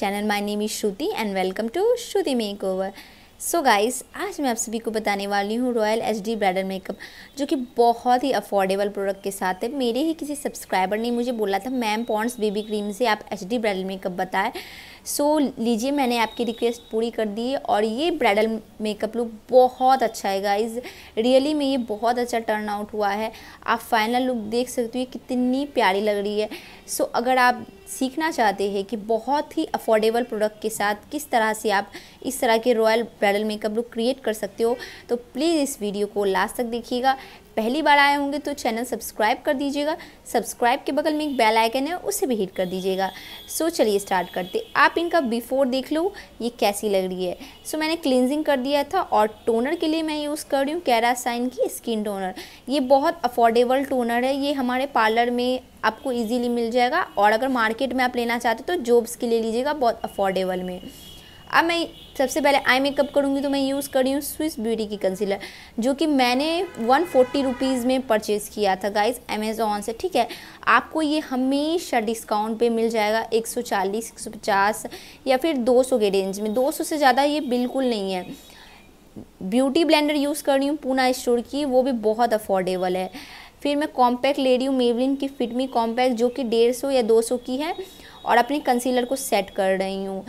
channel my name is Shruti and welcome to Shruti makeover so guys आज मैं आप सभी को बताने वाली हूँ royal H D bridal makeup जो कि बहुत ही अफोर्डेबल प्रोडक्ट के साथ है मेरे ही किसी सब्सक्राइबर ने मुझे बोला था मैम पॉन्ट्स बेबी क्रीम से आप एच डी ब्राइडल मेकअप बताएं सो लीजिए मैंने आपकी रिक्वेस्ट पूरी कर दी है और ये ब्राइडल मेकअप लुक बहुत अच्छा है गाइज रियली में ये बहुत अच्छा टर्न आउट हुआ है आप फाइनल लुक देख सकते हो कितनी प्यारी लग रही है सो so, अगर आप सीखना चाहते हैं कि बहुत ही अफोर्डेबल प्रोडक्ट के साथ किस तरह से आप इस तरह के royal bridal makeup look create कर सकते हो तो प्लीज़ इस वीडियो को लास्ट तक देखिएगा पहली बार आए होंगे तो चैनल सब्सक्राइब कर दीजिएगा सब्सक्राइब के बगल में एक बेल आइकन है उसे भी हिट कर दीजिएगा सो चलिए स्टार्ट करते आप इनका बिफोर देख लो ये कैसी लग रही है सो मैंने क्लिनजिंग कर दिया था और टोनर के लिए मैं यूज़ कर रही हूँ कैरासाइन की स्किन टोनर ये बहुत अफोर्डेबल टोनर है ये हमारे पार्लर में आपको ईजीली मिल जाएगा और अगर मार्केट में आप लेना चाहते हो तो जॉब्स के लिए लीजिएगा बहुत अफोर्डेबल में अब मैं सबसे पहले आई मेकअप करूँगी तो मैं यूज़ कर रही हूँ स्विस ब्यूटी की कंसीलर जो कि मैंने वन फोर्टी रुपीज़ में परचेज़ किया था गाइज अमेज़ोन से ठीक है आपको ये हमेशा डिस्काउंट पे मिल जाएगा एक सौ चालीस एक सौ पचास या फिर दो सौ के रेंज में दो सौ से ज़्यादा ये बिल्कुल नहीं है ब्यूटी ब्लेंडर यूज़ कर रही हूँ पूना स्टोर की वो भी बहुत अफोर्डेबल है फिर मैं कॉम्पैक्ट ले रही हूँ मेवलिन की फिटमी कॉम्पैक्ट जो कि डेढ़ सौ या दो सौ की है और अपने कंसीलर को सेट कर रही हूँ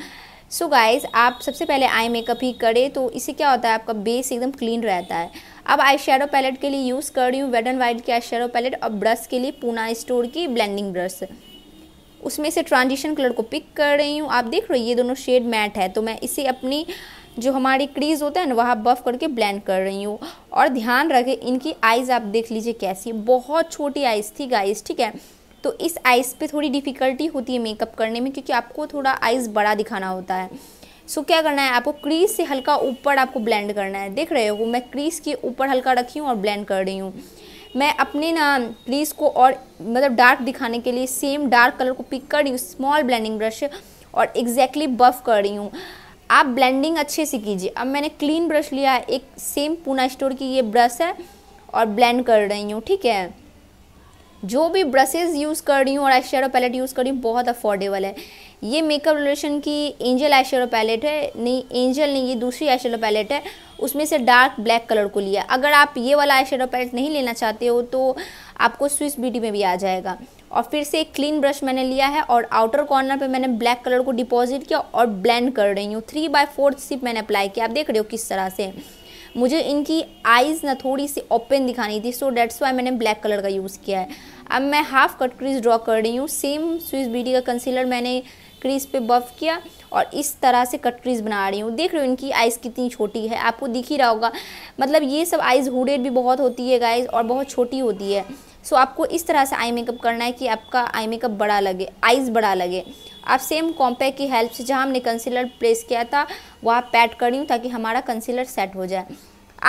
सो so गाइज आप सबसे पहले आई मेकअप ही करें तो इससे क्या होता है आपका बेस एकदम क्लीन रहता है अब आई शेडो पैलेट के लिए यूज़ कर रही हूँ वेड एंड वाइट की आई शेडो पैलेट और ब्रश के लिए पूना स्टोर की ब्लेंडिंग ब्रश उसमें से ट्रांजिशन कलर को पिक कर रही हूँ आप देख रहे हो ये दोनों शेड मैट है तो मैं इसे अपनी जो हमारे क्रीज होता है ना वहाँ बफ करके ब्लेंड कर रही हूँ और ध्यान रखें इनकी आइज़ आप देख लीजिए कैसी बहुत छोटी आइज़ थी गाइज ठीक है तो इस आइज़ पे थोड़ी डिफ़िकल्टी होती है मेकअप करने में क्योंकि आपको थोड़ा आइज़ बड़ा दिखाना होता है सो so, क्या करना है आपको क्रीज से हल्का ऊपर आपको ब्लेंड करना है देख रहे हो मैं क्रीज के ऊपर हल्का रखी हूँ और ब्लेंड कर रही हूँ मैं अपने ना क्रीज को और मतलब डार्क दिखाने के लिए सेम डार्क कलर को पिक कर रही हूँ स्मॉल ब्लेंडिंग ब्रश और एग्जैक्टली बफ कर रही हूँ आप ब्लेंडिंग अच्छे से कीजिए अब मैंने क्लीन ब्रश लिया है एक सेम पूना स्टोर की ये ब्रश है और ब्लेंड कर रही हूँ ठीक है जो भी ब्रशेज़ यूज़ कर रही हूँ और आई पैलेट यूज़ कर रही हूँ बहुत अफोर्डेबल है ये मेकअप रिलेशन की एंजल आई पैलेट है नहीं एंजल नहीं ये दूसरी आई पैलेट है उसमें से डार्क ब्लैक कलर को लिया अगर आप ये वाला आई पैलेट नहीं लेना चाहते हो तो आपको स्विस ब्यूटी में भी आ जाएगा और फिर से एक क्लीन ब्रश मैंने लिया है और आउटर कॉर्नर पे मैंने ब्लैक कलर को डिपॉजिट किया और ब्लेंड कर रही हूँ थ्री बाय फोर्थ सिप मैंने अप्लाई किया आप देख रहे हो किस तरह से मुझे इनकी आइज़ ना थोड़ी सी ओपन दिखानी थी सो डेट्स वाई मैंने ब्लैक कलर का यूज़ किया है अब मैं हाफ कट क्रीज ड्रॉ कर रही हूँ सेम स्विस बीटी का कंसीलर मैंने क्रीज पे बफ किया और इस तरह से कट क्रीज बना रही हूँ देख रहे हो इनकी आइज़ कितनी छोटी है आपको दिख ही रहा होगा मतलब ये सब आइज़ हुडेड भी बहुत होती है गाइज और बहुत छोटी होती है सो आपको इस तरह से आई मेकअप करना है कि आपका आई मेकअप बड़ा लगे आइज़ बड़ा लगे आप सेम कॉम्पैक्ट की हेल्प से जहाँ हमने कंसीलर प्लेस किया था वहाँ पैट कर रही हूँ ताकि हमारा कंसीलर सेट हो जाए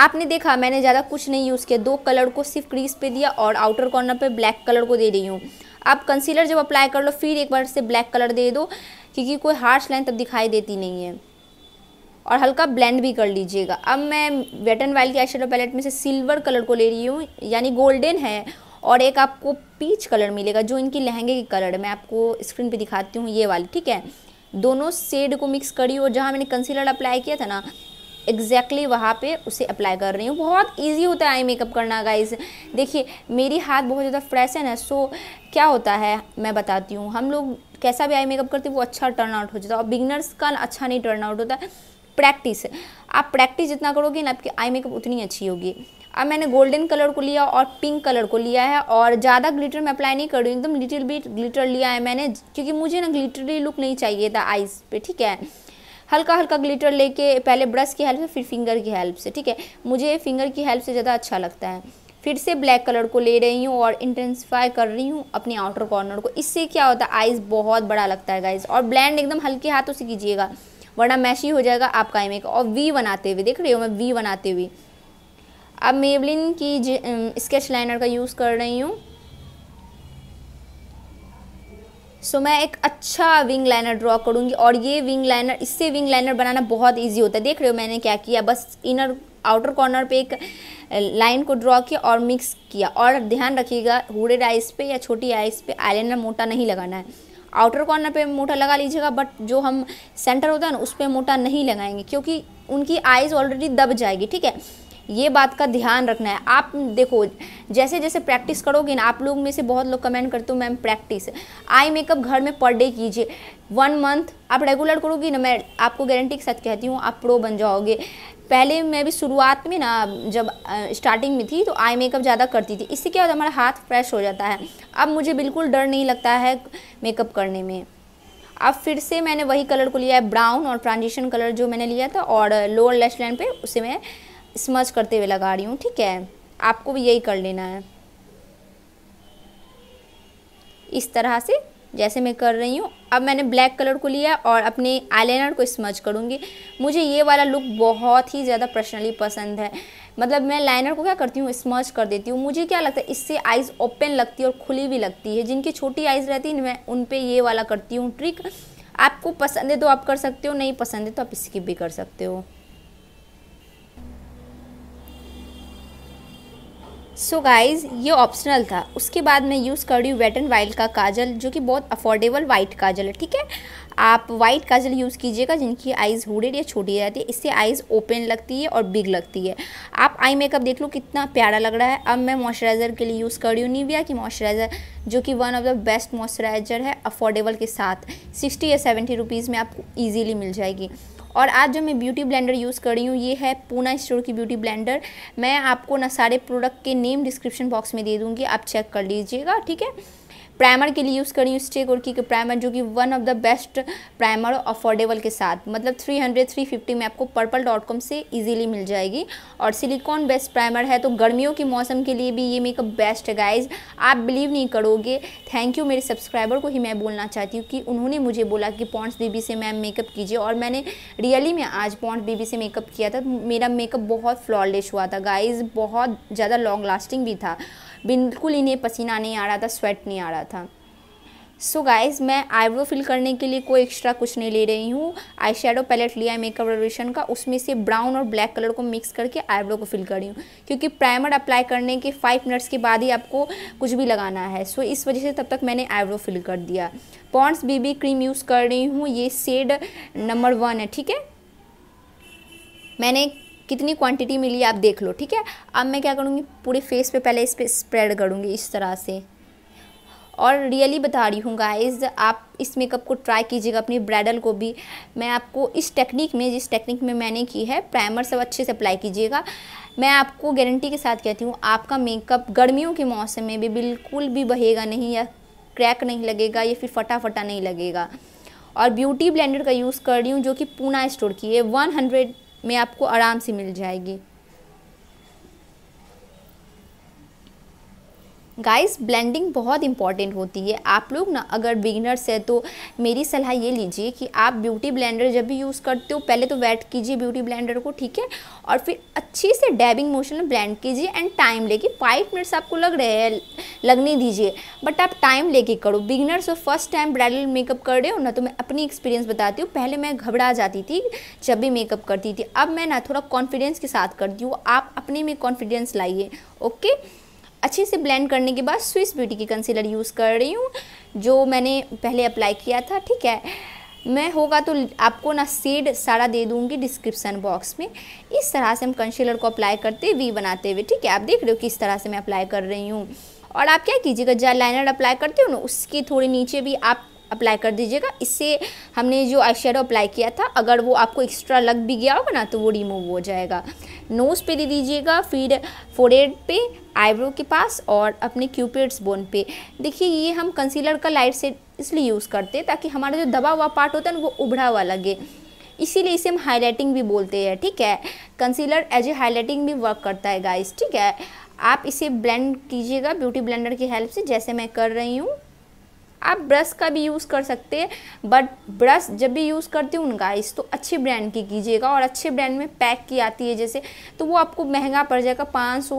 आपने देखा मैंने ज़्यादा कुछ नहीं यूज़ किया दो कलर को सिर्फ क्रीज पे दिया और आउटर कॉर्नर पे ब्लैक कलर को दे रही हूँ आप कंसीलर जब अप्लाई कर लो फिर एक बार से ब्लैक कलर दे दो क्योंकि कोई हार्श लाइन तब दिखाई देती नहीं है और हल्का ब्लेंड भी कर लीजिएगा अब मैं वेटन वाइल्ड के आई पैलेट में से सिल्वर कलर को ले रही हूँ यानी गोल्डन है और एक आपको पीच कलर मिलेगा जो इनकी लहंगे के कलर मैं आपको स्क्रीन पे दिखाती हूँ ये वाली ठीक है दोनों सेड को मिक्स करी और जहाँ मैंने कंसीलर अप्लाई किया था ना एग्जैक्टली exactly वहाँ पे उसे अप्लाई कर रही हूँ बहुत इजी होता है आई मेकअप करना गाइस देखिए मेरी हाथ बहुत ज़्यादा फ्रेश है ना सो क्या होता है मैं बताती हूँ हम लोग कैसा भी आई मेकअप करते हैं वो अच्छा टर्न आउट हो जाता है और बिगनर्स का अच्छा नहीं टर्न आउट होता है प्रैक्टिस आप प्रैक्टिस जितना करोगे ना आपकी आई मेकअप उतनी अच्छी होगी अब मैंने गोल्डन कलर को लिया और पिंक कलर को लिया है और ज़्यादा ग्लिटर मैं अप्लाई नहीं कर रही हूँ एकदम लिटिल बिट ग्लिटर लिया है मैंने क्योंकि मुझे ना ग्लिटरी लुक नहीं चाहिए था आइज़ पे ठीक है हल्का हल्का ग्लिटर लेके पहले ब्रश की हेल्प से फिर फिंगर की हेल्प से ठीक है मुझे फिंगर की हेल्प से ज़्यादा अच्छा लगता है फिर से ब्लैक कलर को ले रही हूँ और इंटेंसिफाई कर रही हूँ अपने आउटर कॉर्नर को इससे क्या होता है आइज़ बहुत बड़ा लगता है गाइज और ब्लैंड एकदम हल्के हाथों से कीजिएगा वरना मैशी हो जाएगा आपका आई मेकअप और वी बनाते हुए देख रही हो मैं वी बनाते हुए अब मेवलिन की स्केच लाइनर का यूज़ कर रही हूँ सो so, मैं एक अच्छा विंग लाइनर ड्रॉ करूँगी और ये विंग लाइनर इससे विंग लाइनर बनाना बहुत इजी होता है देख रहे हो मैंने क्या किया बस इनर आउटर कॉर्नर पे एक लाइन को ड्रॉ किया और मिक्स किया और ध्यान रखिएगा हुडेड आइस पे या छोटी आइस पे लाइनर मोटा नहीं लगाना है आउटर कॉर्नर पे मोटा लगा लीजिएगा बट जो हम सेंटर होता है ना उस पर मोटा नहीं लगाएंगे क्योंकि उनकी आइज़ ऑलरेडी दब जाएगी ठीक है ये बात का ध्यान रखना है आप देखो जैसे जैसे प्रैक्टिस करोगे ना आप लोग में से बहुत लोग कमेंट करते हो मैम प्रैक्टिस आई मेकअप घर में पर डे कीजिए वन मंथ आप रेगुलर करोगी ना मैं आपको गारंटी के साथ कहती हूँ आप प्रो बन जाओगे पहले मैं भी शुरुआत में ना जब स्टार्टिंग में थी तो आई मेकअप ज़्यादा करती थी इससे क्या होता है हमारा हाथ फ्रेश हो जाता है अब मुझे बिल्कुल डर नहीं लगता है मेकअप करने में अब फिर से मैंने वही कलर को लिया है ब्राउन और ट्रांजिशन कलर जो मैंने लिया था और लोअर लेस लाइन पे उसे मैं स्मच करते हुए लगा रही हूँ ठीक है आपको भी यही कर लेना है इस तरह से जैसे मैं कर रही हूँ अब मैंने ब्लैक कलर को लिया और अपने आईलाइनर को स्मच करूँगी मुझे ये वाला लुक बहुत ही ज़्यादा पर्सनली पसंद है मतलब मैं लाइनर को क्या करती हूँ स्मच कर देती हूँ मुझे क्या लगता है इससे आइज़ ओपन लगती है और खुली भी लगती है जिनकी छोटी आइज़ रहती है मैं उन पर ये वाला करती हूँ ट्रिक आपको पसंद है तो आप कर सकते हो नहीं पसंद है तो आप स्किप भी कर सकते हो सो so गाइज़ ये ऑप्शनल था उसके बाद मैं यूज़ कर रही हूँ वेट एंड वाइल्ड का काजल जो कि बहुत अफोर्डेबल वाइट काजल है ठीक है आप वाइट काजल यूज़ कीजिएगा जिनकी आइज़ हुडेड या छोटी जाती है इससे आइज़ ओपन लगती है और बिग लगती है आप आई मेकअप देख लो कितना प्यारा लग रहा है अब मैं मॉइस्चराइज़र के लिए यूज़ कर रही हूँ निविया की मॉइस्चराइज़र जो कि one of the best moisturiser है अफोर्डेबल के साथ सिक्सटी या सेवेंटी रुपीज़ में आपको ईजिली मिल जाएगी और आज जो मैं ब्यूटी ब्लेंडर यूज़ कर रही हूँ ये है पूना स्टोर की ब्यूटी ब्लेंडर मैं आपको ना सारे प्रोडक्ट के नेम डिस्क्रिप्शन बॉक्स में दे दूँगी आप चेक कर लीजिएगा ठीक है प्राइमर के लिए यूज़ कर रही हूँ स्टेक और की प्राइमर जो कि one of the best primer affordable के साथ मतलब 300 350 में आपको पर्पल डॉट कॉम से इजीली मिल जाएगी और सिलिकॉन बेस्ट प्राइमर है तो गर्मियों के मौसम के लिए भी ये मेकअप बेस्ट है गाइज आप बिलीव नहीं करोगे थैंक यू मेरे सब्सक्राइबर को ही मैं बोलना चाहती हूँ कि उन्होंने मुझे बोला कि पॉन्ट्स बीबी से मैम मेकअप कीजिए और मैंने रियली में आज पॉन्ट्स बीबी से मेकअप किया था मेरा मेकअप बहुत फ्लॉलेस हुआ था गाइज बहुत ज़्यादा लॉन्ग लास्टिंग भी था बिल्कुल इन्हें पसीना नहीं आ रहा था स्वेट नहीं आ रहा था सो so गाइज मैं आईब्रो फिल करने के लिए कोई एक्स्ट्रा कुछ नहीं ले रही हूँ आई शेडो पैलेट लिया है मेकअप रेवोल्यूशन का उसमें से ब्राउन और ब्लैक कलर को मिक्स करके आईब्रो को फिल कर रही हूँ क्योंकि प्राइमर अप्लाई करने के फाइव मिनट्स के बाद ही आपको कुछ भी लगाना है सो so इस वजह से तब तक मैंने आईब्रो फिल कर दिया पॉन्ड्स बीबी क्रीम यूज़ कर रही हूँ ये सेड नंबर वन है ठीक है मैंने कितनी क्वांटिटी मिली आप देख लो ठीक है अब मैं क्या करूँगी पूरे फेस पे पहले इस पर स्प्रेड करूँगी इस तरह से और रियली बता रही हूँ गाइज आप इस मेकअप को ट्राई कीजिएगा अपनी ब्राइडल को भी मैं आपको इस टेक्निक में जिस टेक्निक में मैंने की है प्राइमर सब अच्छे से अप्लाई कीजिएगा मैं आपको गारंटी के साथ कहती हूँ आपका मेकअप गर्मियों के मौसम में भी बिल्कुल भी बहेगा नहीं या क्रैक नहीं लगेगा या फिर फटाफटा नहीं लगेगा और ब्यूटी ब्लेंडर का यूज़ कर रही हूँ जो कि पूना स्टोर की है वन हंड्रेड में आपको आराम से मिल जाएगी गाइस ब्लेंडिंग बहुत इंपॉर्टेंट होती है आप लोग ना अगर बिगिनर्स है तो मेरी सलाह ये लीजिए कि आप ब्यूटी ब्लेंडर जब भी यूज़ करते हो पहले तो वेट कीजिए ब्यूटी ब्लेंडर को ठीक है और फिर अच्छे से डैबिंग मोशन में ब्लेंड कीजिए एंड टाइम लेके फाइव मिनट्स आपको लग रहे हैं लगने दीजिए बट आप टाइम लेके करो बिगिनर्स हो फर्स्ट टाइम ब्राइडल मेकअप कर रहे हो ना तो मैं अपनी एक्सपीरियंस बताती हूँ पहले मैं घबरा जाती थी जब भी मेकअप करती थी अब मैं ना थोड़ा कॉन्फिडेंस के साथ करती हूँ आप अपने में कॉन्फिडेंस लाइए ओके अच्छे से ब्लेंड करने के बाद स्विस ब्यूटी की कंसीलर यूज़ कर रही हूँ जो मैंने पहले अप्लाई किया था ठीक है मैं होगा तो आपको ना सेड सारा दे दूंगी डिस्क्रिप्शन बॉक्स में इस तरह से हम कंसीलर को अप्लाई करते वी बनाते हुए ठीक है आप देख रहे हो किस तरह से मैं अप्लाई कर रही हूँ और आप क्या कीजिएगा जहाँ लाइनर अप्लाई करते हो ना उसके थोड़े नीचे भी आप अप्लाई कर दीजिएगा इससे हमने जो आई अप्लाई किया था अगर वो आपको एक्स्ट्रा लग भी गया होगा ना तो वो रिमूव हो जाएगा नोज़ पे दे दीजिएगा फिर फोरेड पे आईब्रो के पास और अपने क्यूपेड्स बोन पे देखिए ये हम कंसीलर का लाइट सेट इसलिए यूज़ करते हैं ताकि हमारा जो दबा हुआ पार्ट होता है ना वो उभरा हुआ लगे इसीलिए इसे हम हाईलाइटिंग भी बोलते हैं ठीक है कंसीलर एज ए हाईलाइटिंग भी वर्क करता है गाइस ठीक है आप इसे ब्लेंड कीजिएगा ब्यूटी ब्लेंडर की हेल्प से जैसे मैं कर रही हूँ आप ब्रश का भी यूज़ कर सकते हैं बट ब्रश जब भी यूज़ करते हो उनका गाइस तो अच्छे ब्रांड की कीजिएगा और अच्छे ब्रांड में पैक की आती है जैसे तो वो आपको महंगा पड़ जाएगा पाँच सौ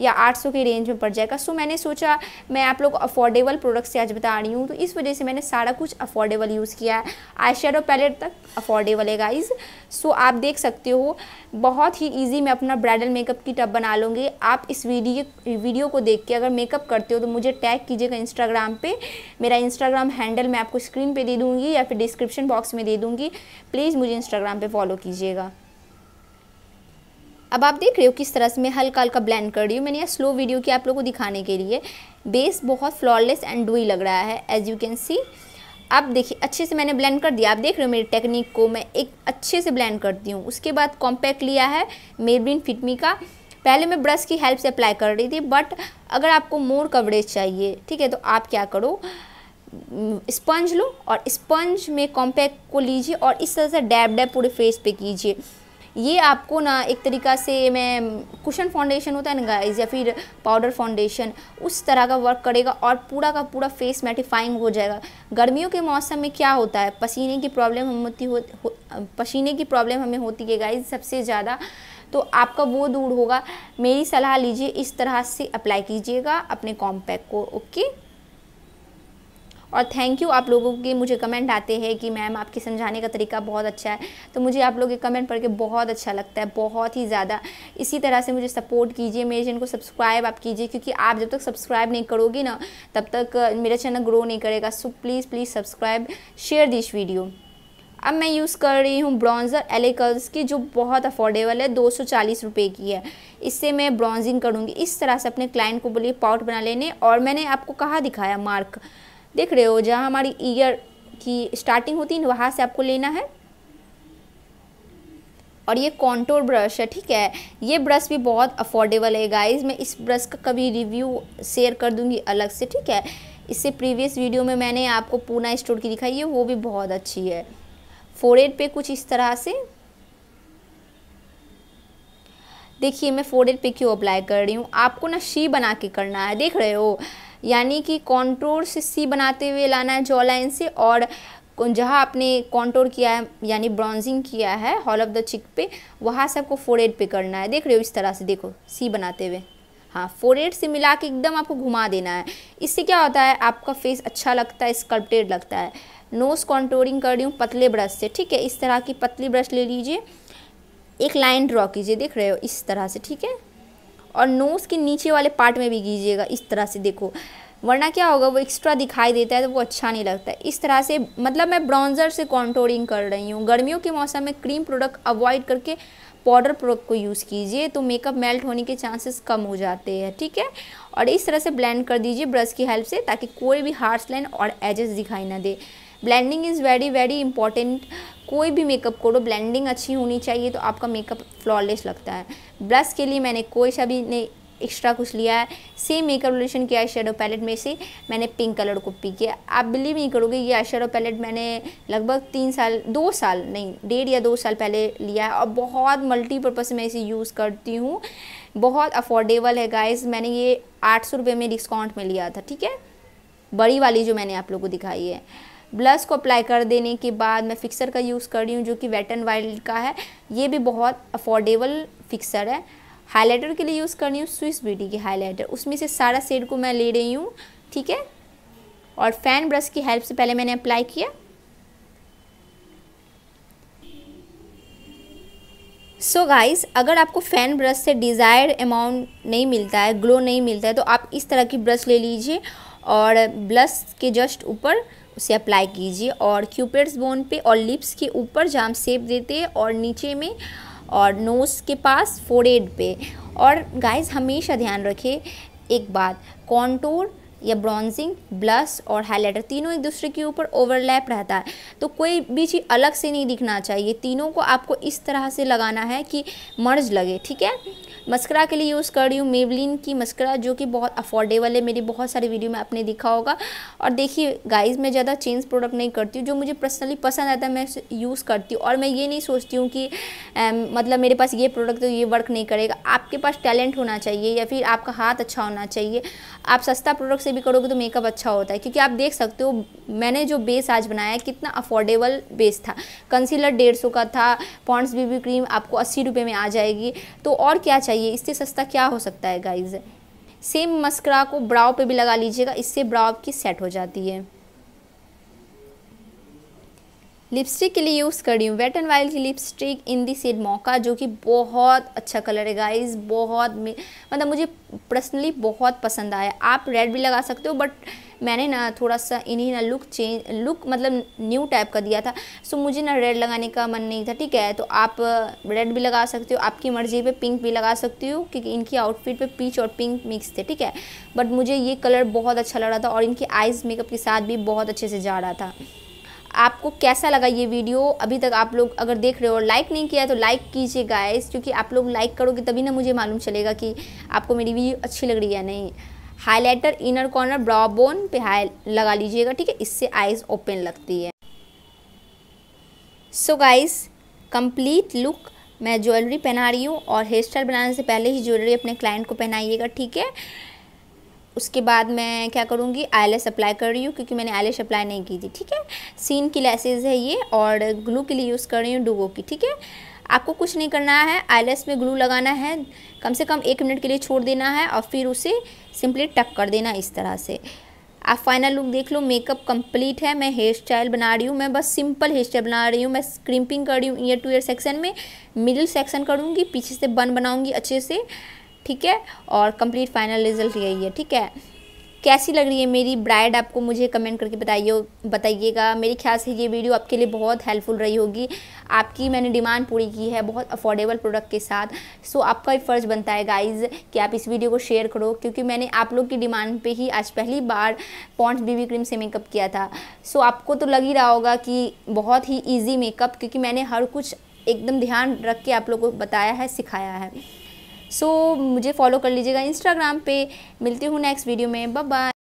या आठ सौ की रेंज में पड़ जाएगा सो मैंने सोचा मैं आप लोग अफोर्डेबल प्रोडक्ट से आज बता रही हूँ तो इस वजह से मैंने सारा कुछ अफोर्डेबल यूज़ किया है आई शेडो पैलेट तक अफोर्डेबल है गाइज़ सो आप देख सकते हो बहुत ही ईजी मैं अपना ब्राइडल मेकअप की टब बना लूँगी आप इस वीडियो वीडियो को देख के अगर मेकअप करते हो तो मुझे टैग कीजिएगा इंस्टाग्राम पर मेरा इंस्टाग्राम हैंडल मैं आपको स्क्रीन पे दे दूँगी या फिर डिस्क्रिप्शन बॉक्स में दे दूँगी प्लीज़ मुझे इंस्टाग्राम पे फॉलो कीजिएगा अब आप देख रहे हो किस तरह से मैं हल्का हल्का ब्लेंड कर रही हूँ मैंने यह स्लो वीडियो की आप लोगों को दिखाने के लिए बेस बहुत फ्लॉलेस एंड डुई लग रहा है एज यू कैन सी आप देखिए अच्छे से मैंने ब्लेंड कर दिया आप देख रहे हो मेरी टेक्निक को मैं एक अच्छे से ब्लेंड करती हूँ उसके बाद कॉम्पैक्ट लिया है मेरबिन फिटमी का पहले मैं ब्रश की हेल्प से अप्लाई कर रही थी बट अगर आपको मोर कवरेज चाहिए ठीक है तो आप क्या करो स्पंज लो और स्पंज में कॉम्पैक्ट को लीजिए और इस तरह से डैब डैब पूरे फेस पे कीजिए ये आपको ना एक तरीका से मैं कुशन फाउंडेशन होता है ना गाइज या फिर पाउडर फाउंडेशन उस तरह का वर्क करेगा और पूरा का पूरा फेस मैटिफाइंग हो जाएगा गर्मियों के मौसम में क्या होता है पसीने की प्रॉब्लम हम होती हो, हो पसीने की प्रॉब्लम हमें होती है गाइज सबसे ज़्यादा तो आपका वो दूर होगा मेरी सलाह लीजिए इस तरह से अप्लाई कीजिएगा अपने कॉम्पैक्ट को ओके और थैंक यू आप लोगों के मुझे कमेंट आते हैं कि मैम आपकी समझाने का तरीका बहुत अच्छा है तो मुझे आप लोग के कमेंट पढ़ के बहुत अच्छा लगता है बहुत ही ज़्यादा इसी तरह से मुझे सपोर्ट कीजिए मेरे चैनल को सब्सक्राइब आप कीजिए क्योंकि आप जब तक सब्सक्राइब नहीं करोगे ना तब तक मेरा चैनल ग्रो नहीं करेगा so please please subscribe share this video अब मैं यूज़ कर रही हूँ ब्रॉन्ज़र एलेकल्स की जो बहुत अफोर्डेबल है दो सौ की है इससे मैं ब्रॉन्जिंग करूँगी इस तरह से अपने क्लाइंट को बोलिए पाउट बना लेने और मैंने आपको कहाँ दिखाया मार्क देख रहे हो जहाँ हमारी ईयर की स्टार्टिंग होती है वहाँ से आपको लेना है और ये कॉन्टोर ब्रश है ठीक है ये ब्रश भी बहुत अफोर्डेबल है गाइज मैं इस ब्रश का कभी रिव्यू शेयर कर दूंगी अलग से ठीक है इससे प्रीवियस वीडियो में मैंने आपको पूना स्टोर की दिखाई है वो भी बहुत अच्छी है फोरेड पे कुछ इस तरह से देखिए मैं फोरेड पे क्यों अप्लाई कर रही हूँ आपको ना शी बना के करना है देख रहे हो यानी कि कॉन्टोर से सी बनाते हुए लाना है जॉ लाइन से और जहाँ आपने कॉन्टोर किया है यानी ब्रॉन्जिंग किया है हॉल ऑफ द चिक पे वहाँ से आपको फोरेड पे करना है देख रहे हो इस तरह से देखो सी बनाते हुए हाँ फोरेड से मिला के एकदम आपको घुमा देना है इससे क्या होता है आपका फेस अच्छा लगता है स्कल्पटेड लगता है नोज़ कॉन्टोरिंग कर रही हूँ पतले ब्रश से ठीक है इस तरह की पतली ब्रश ले लीजिए एक लाइन ड्रॉ कीजिए देख रहे हो इस तरह से ठीक है और नोज़ के नीचे वाले पार्ट में भी कीजिएगा इस तरह से देखो वरना क्या होगा वो एक्स्ट्रा दिखाई देता है तो वो अच्छा नहीं लगता है इस तरह से मतलब मैं ब्राउन्ज़र से कॉन्टोरिंग कर रही हूँ गर्मियों के मौसम में क्रीम प्रोडक्ट अवॉइड करके पाउडर प्रोडक्ट को यूज़ कीजिए तो मेकअप मेल्ट होने के चांसेस कम हो जाते हैं ठीक है और इस तरह से ब्लेंड कर दीजिए ब्रश की हेल्प से ताकि कोई भी हार्श लाइन और एजेस दिखाई ना दे blending is very very important कोई भी मेकअप करो ब्लेंडिंग अच्छी होनी चाहिए तो आपका मेकअप फ्लॉलेस लगता है ब्रश के लिए मैंने कोई सा भी नहीं एक्स्ट्रा कुछ लिया है सेम मेकअप रिलेशन के आई शेडो पैलेट में से मैंने पिंक कलर को पी किया आप बिलीव नहीं करोगे ये आई शेडो पैलेट मैंने लगभग तीन साल दो साल नहीं डेढ़ या दो साल पहले लिया है और बहुत मल्टीपर्पज़ मैं इसे यूज़ करती हूँ बहुत अफोर्डेबल है गाइज मैंने ये आठ सौ रुपये में डिस्काउंट में लिया था ठीक है बड़ी वाली जो मैंने आप लोग को दिखाई है ब्लश को अप्लाई कर देने के बाद मैं फिक्सर का यूज़ कर रही हूँ जो कि वेट एंड वाइल्ड का है ये भी बहुत अफोर्डेबल फिक्सर है हाईलाइटर के लिए यूज़ कर रही हूँ स्विस ब्यूटी की हाईलाइटर उसमें से सारा सेड को मैं ले रही हूँ ठीक है और फैन ब्रश की हेल्प से पहले मैंने अप्लाई किया सो so गाइस अगर आपको फ़ैन ब्रश से डिज़ायर अमाउंट नहीं मिलता है ग्लो नहीं मिलता है तो आप इस तरह की ब्रश ले लीजिए और ब्लश के जस्ट ऊपर उसे अप्लाई कीजिए और क्यूपेड्स बोन पे और लिप्स के ऊपर जाम सेप देते और नीचे में और नोज़ के पास फोरेड पे और गाइस हमेशा ध्यान रखें एक बात कॉन्टोर या ब्रॉन्जिंग ब्लश और हाईलाइटर तीनों एक दूसरे के ऊपर ओवरलैप रहता है तो कोई भी चीज़ अलग से नहीं दिखना चाहिए तीनों को आपको इस तरह से लगाना है कि मर्ज लगे ठीक है मस्करा के लिए यूज़ कर रही हूँ मेवलिन की मस्करा जो कि बहुत अफोर्डेबल है मेरी बहुत सारी वीडियो में आपने दिखा होगा और देखिए गाइज मैं ज़्यादा चेंज प्रोडक्ट नहीं करती हूँ जो मुझे पर्सनली पसंद आता है मैं यूज़ करती हूँ और मैं ये नहीं सोचती हूँ कि मतलब मेरे पास ये प्रोडक्ट तो ये वर्क नहीं करेगा आपके पास टैलेंट होना चाहिए या फिर आपका हाथ अच्छा होना चाहिए आप सस्ता प्रोडक्ट से भी करोगे तो मेकअप अच्छा होता है क्योंकि आप देख सकते हो मैंने जो बेस आज बनाया है कितना अफोर्डेबल बेस था कंसीलर डेढ़ सौ का था पॉन्ड्स बीबी क्रीम आपको अस्सी रुपये में आ जाएगी तो और क्या चाहिए चाहिए इससे सस्ता क्या हो सकता है गाइज सेम मस्करा को ब्राउ पे भी लगा लीजिएगा इससे ब्राउ आपकी सेट हो जाती है लिपस्टिक के लिए यूज़ कर रही हूँ वेट एंड वाइल्ड की lipstick in the shade mocha जो कि बहुत अच्छा कलर है गाइस बहुत मतलब मुझे पर्सनली बहुत पसंद आया आप रेड भी लगा सकते हो बट मैंने ना थोड़ा सा इन्हीं ना लुक चेंज लुक मतलब न्यू टाइप का दिया था सो मुझे ना रेड लगाने का मन नहीं था ठीक है तो आप रेड भी लगा सकते हो आपकी मर्ज़ी पे पिंक भी लगा सकती हो क्योंकि इनकी आउटफिट पे पीच और पिंक मिक्स थे ठीक है बट मुझे ये कलर बहुत अच्छा लग रहा था और इनकी आइज़ मेकअप के साथ भी बहुत अच्छे से जा रहा था आपको कैसा लगा ये वीडियो अभी तक आप लोग अगर देख रहे हो और लाइक नहीं किया तो लाइक कीजिए गाइस क्योंकि आप लोग लाइक करोगे तभी ना मुझे मालूम चलेगा कि आपको मेरी वीडियो अच्छी लग रही है या नहीं highlighter inner corner brow bone पे हाई लगा लीजिएगा ठीक है इससे आइज़ ओपन लगती है सो गाइस कंप्लीट लुक मैं ज्वेलरी पहना रही हूँ और हेयर स्टाइल बनाने से पहले ही ज्वेलरी अपने क्लाइंट को पहनाइएगा ठीक है उसके बाद मैं क्या करूँगी आई अप्लाई कर रही हूँ क्योंकि मैंने आई अप्लाई नहीं की थी ठीक है सीन की लेसेज है ये और ग्लू के लिए यूज़ कर रही हूँ डुबो की ठीक है आपको कुछ नहीं करना है आई में ग्लू लगाना है कम से कम एक मिनट के लिए छोड़ देना है और फिर उसे सिंपली टक कर देना इस तरह से आप फाइनल लुक देख लो मेकअप कंप्लीट है मैं हेयर स्टाइल बना रही हूँ मैं बस सिंपल हेयर स्टाइल बना रही हूँ मैं स्क्रिम्पिंग कर रही हूँ ईयर टू ईयर सेक्शन में मिडिल सेक्शन करूँगी पीछे से बन बनाऊँगी अच्छे से ठीक है और कंप्लीट फाइनल रिजल्ट यही है ठीक है कैसी लग रही है मेरी ब्राइड आपको मुझे कमेंट करके बताइए बताइएगा मेरे ख्याल से ये वीडियो आपके लिए बहुत हेल्पफुल रही होगी आपकी मैंने डिमांड पूरी की है बहुत अफोर्डेबल प्रोडक्ट के साथ सो आपका भी फ़र्ज़ बनता है गाइज़ कि आप इस वीडियो को शेयर करो क्योंकि मैंने आप लोग की डिमांड पे ही आज पहली बार पॉन्ट्स बीबी क्रीम से मेकअप किया था सो आपको तो लग ही रहा होगा कि बहुत ही ईजी मेकअप क्योंकि मैंने हर कुछ एकदम ध्यान रख के आप लोग को बताया है सिखाया है सो so, मुझे फॉलो कर लीजिएगा इंस्टाग्राम पे मिलती हूँ नेक्स्ट वीडियो में बाय